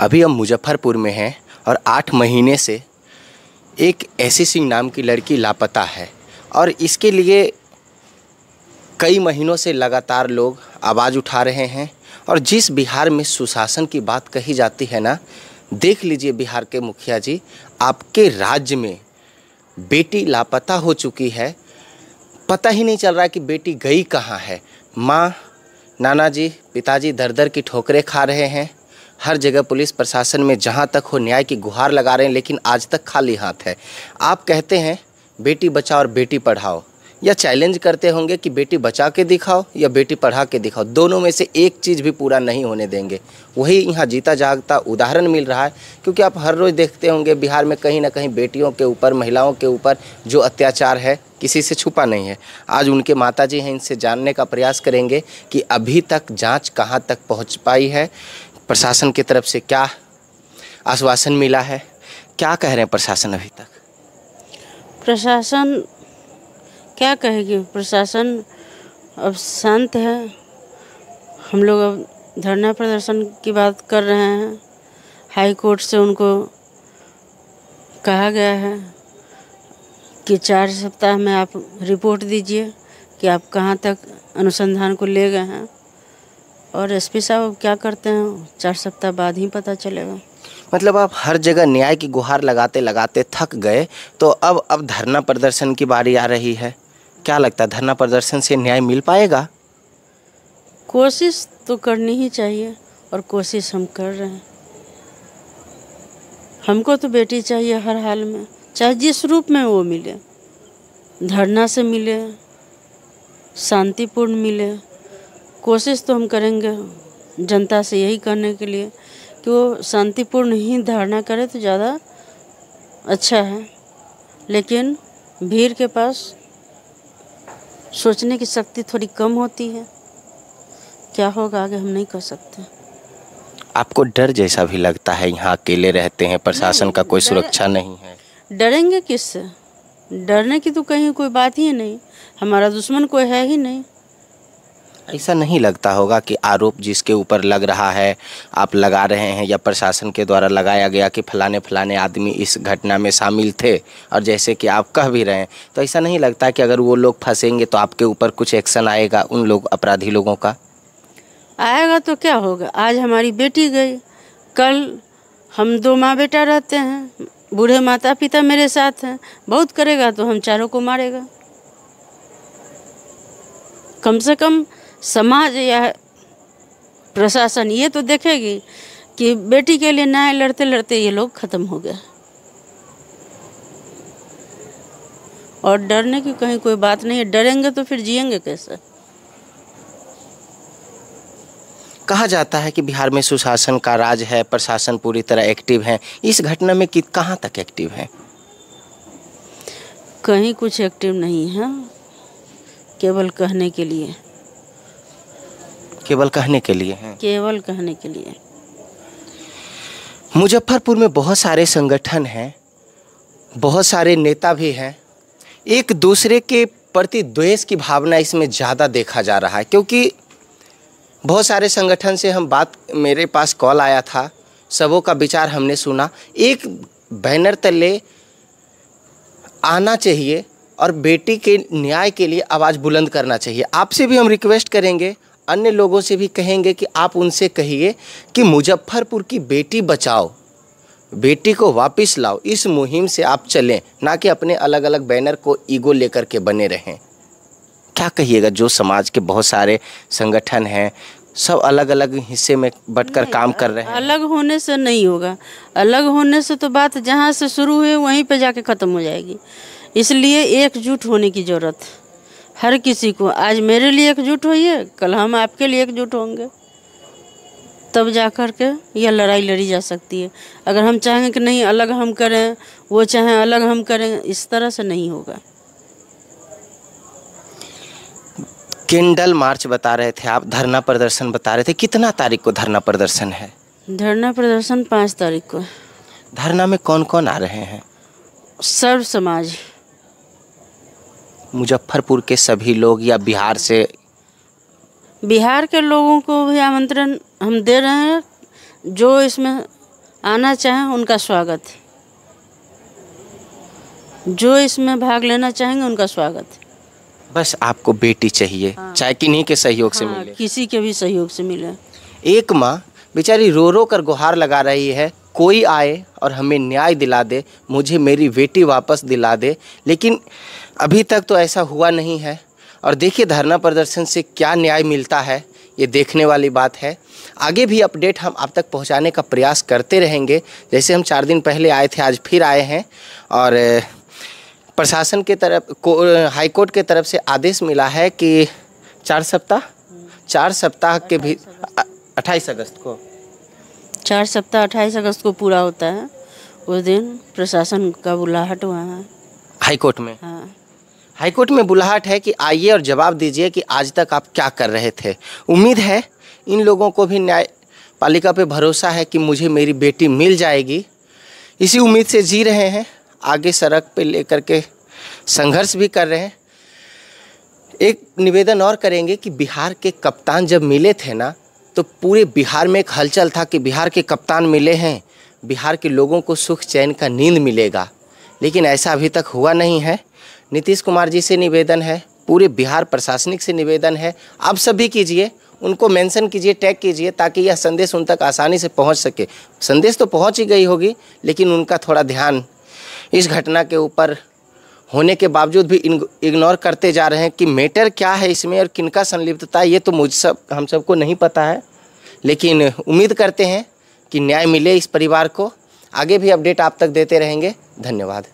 अभी हम मुजफ्फरपुर में हैं और आठ महीने से एक ऐसी सिंह नाम की लड़की लापता है और इसके लिए कई महीनों से लगातार लोग आवाज़ उठा रहे हैं और जिस बिहार में सुशासन की बात कही जाती है ना देख लीजिए बिहार के मुखिया जी आपके राज्य में बेटी लापता हो चुकी है पता ही नहीं चल रहा कि बेटी गई कहाँ है माँ नाना जी पिताजी दर दर की ठोकरें खा रहे हैं हर जगह पुलिस प्रशासन में जहाँ तक हो न्याय की गुहार लगा रहे हैं लेकिन आज तक खाली हाथ है आप कहते हैं बेटी बचाओ और बेटी पढ़ाओ या चैलेंज करते होंगे कि बेटी बचा के दिखाओ या बेटी पढ़ा के दिखाओ दोनों में से एक चीज़ भी पूरा नहीं होने देंगे वही यहाँ जीता जागता उदाहरण मिल रहा है क्योंकि आप हर रोज़ देखते होंगे बिहार में कहीं ना कहीं बेटियों के ऊपर महिलाओं के ऊपर जो अत्याचार है किसी से छुपा नहीं है आज उनके माता जी हैं इनसे जानने का प्रयास करेंगे कि अभी तक जाँच कहाँ तक पहुँच पाई है प्रशासन की तरफ से क्या आश्वासन मिला है क्या कह रहे हैं प्रशासन अभी तक प्रशासन क्या कहेगी प्रशासन अब शांत है हम लोग अब धरना प्रदर्शन की बात कर रहे हैं हाई कोर्ट से उनको कहा गया है कि चार सप्ताह में आप रिपोर्ट दीजिए कि आप कहाँ तक अनुसंधान को ले गए हैं और पी साहब क्या करते हैं चार सप्ताह बाद ही पता चलेगा मतलब आप हर जगह न्याय की गुहार लगाते लगाते थक गए तो अब अब धरना प्रदर्शन की बारी आ रही है क्या लगता है धरना प्रदर्शन से न्याय मिल पाएगा कोशिश तो करनी ही चाहिए और कोशिश हम कर रहे हैं हमको तो बेटी चाहिए हर हाल में चाहे जिस रूप में वो मिले धरना से मिले शांतिपूर्ण मिले कोशिश तो हम करेंगे जनता से यही करने के लिए कि वो शांतिपूर्ण ही धारणा करे तो ज़्यादा अच्छा है लेकिन भीड़ के पास सोचने की शक्ति थोड़ी कम होती है क्या होगा आगे हम नहीं कर सकते आपको डर जैसा भी लगता है यहाँ अकेले रहते हैं प्रशासन का कोई सुरक्षा नहीं है डरेंगे किससे डरने की तो कहीं कोई बात ही नहीं हमारा दुश्मन कोई है ही नहीं ऐसा नहीं लगता होगा कि आरोप जिसके ऊपर लग रहा है आप लगा रहे हैं या प्रशासन के द्वारा लगाया गया कि फलाने फलाने आदमी इस घटना में शामिल थे और जैसे कि आप कह भी रहे हैं तो ऐसा नहीं लगता कि अगर वो लोग फंसेंगे तो आपके ऊपर कुछ एक्शन आएगा उन लोग अपराधी लोगों का आएगा तो क्या होगा आज हमारी बेटी गई कल हम दो माँ बेटा रहते हैं बूढ़े माता पिता मेरे साथ हैं बहुत करेगा तो हम चारों को मारेगा कम से कम समाज या प्रशासन ये तो देखेगी कि बेटी के लिए न्याय लड़ते लड़ते ये लोग ख़त्म हो गए और डरने की कहीं कोई बात नहीं है डरेंगे तो फिर जिएंगे कैसे कहा जाता है कि बिहार में सुशासन का राज है प्रशासन पूरी तरह एक्टिव है इस घटना में कि कहाँ तक एक्टिव है कहीं कुछ एक्टिव नहीं है केवल कहने के लिए केवल कहने के लिए हैं केवल कहने के लिए मुजफ्फरपुर में बहुत सारे संगठन हैं बहुत सारे नेता भी हैं एक दूसरे के प्रति द्वेष की भावना इसमें ज़्यादा देखा जा रहा है क्योंकि बहुत सारे संगठन से हम बात मेरे पास कॉल आया था सबों का विचार हमने सुना एक बैनर तले आना चाहिए और बेटी के न्याय के लिए आवाज़ बुलंद करना चाहिए आपसे भी हम रिक्वेस्ट करेंगे अन्य लोगों से भी कहेंगे कि आप उनसे कहिए कि मुजफ्फरपुर की बेटी बचाओ बेटी को वापस लाओ इस मुहिम से आप चलें ना कि अपने अलग अलग बैनर को ईगो लेकर के बने रहें क्या कहिएगा जो समाज के बहुत सारे संगठन हैं सब अलग अलग हिस्से में बटकर काम कर रहे हैं अलग होने से नहीं होगा अलग होने से तो बात जहाँ से शुरू हुई वहीं पे जाके ख़त्म हो जाएगी इसलिए एकजुट होने की ज़रूरत है हर किसी को आज मेरे लिए एकजुट होइए कल हम आपके लिए एकजुट होंगे तब जा कर के यह लड़ाई लड़ी जा सकती है अगर हम चाहेंगे कि नहीं अलग हम करें वो चाहें अलग हम करें इस तरह से नहीं होगा किंडल मार्च बता रहे थे आप धरना प्रदर्शन बता रहे थे कितना तारीख को धरना प्रदर्शन है धरना प्रदर्शन पाँच तारीख को धरना में कौन कौन आ रहे हैं सर्व समाज मुजफ्फरपुर के सभी लोग या बिहार से बिहार के लोगों को भी आमंत्रण हम दे रहे हैं जो इसमें आना चाहें उनका स्वागत है जो इसमें भाग लेना चाहेंगे उनका स्वागत है बस आपको बेटी चाहिए हाँ। चाहे किन्हीं के सहयोग हाँ, से मिले किसी के भी सहयोग से मिले एक माँ बेचारी रो रो कर गुहार लगा रही है कोई आए और हमें न्याय दिला दे मुझे मेरी बेटी वापस दिला दे लेकिन अभी तक तो ऐसा हुआ नहीं है और देखिए धरना प्रदर्शन से क्या न्याय मिलता है ये देखने वाली बात है आगे भी अपडेट हम आप तक पहुंचाने का प्रयास करते रहेंगे जैसे हम चार दिन पहले आए थे आज फिर आए हैं और प्रशासन के तरफ को हाईकोर्ट के तरफ से आदेश मिला है कि चार सप्ताह चार सप्ताह के भी अट्ठाईस अगस्त को चार सप्ताह अट्ठाईस अगस्त को पूरा होता है उस दिन प्रशासन का बुलाहट हुआ है हाईकोर्ट में हाँ हाईकोर्ट में बुलाहट है कि आइए और जवाब दीजिए कि आज तक आप क्या कर रहे थे उम्मीद है इन लोगों को भी न्याय पालिका पे भरोसा है कि मुझे मेरी बेटी मिल जाएगी इसी उम्मीद से जी रहे हैं आगे सड़क पे लेकर के संघर्ष भी कर रहे हैं एक निवेदन और करेंगे कि बिहार के कप्तान जब मिले थे ना तो पूरे बिहार में एक हलचल था कि बिहार के कप्तान मिले हैं बिहार के लोगों को सुख चैन का नींद मिलेगा लेकिन ऐसा अभी तक हुआ नहीं है नीतीश कुमार जी से निवेदन है पूरे बिहार प्रशासनिक से निवेदन है आप सभी कीजिए उनको मेंशन कीजिए टैग कीजिए ताकि यह संदेश उन तक आसानी से पहुंच सके संदेश तो पहुंच ही गई होगी लेकिन उनका थोड़ा ध्यान इस घटना के ऊपर होने के बावजूद भी इग्नोर करते जा रहे हैं कि मैटर क्या है इसमें और किनका संलिप्तता ये तो मुझ सब हम सबको नहीं पता है लेकिन उम्मीद करते हैं कि न्याय मिले इस परिवार को आगे भी अपडेट आप तक देते रहेंगे धन्यवाद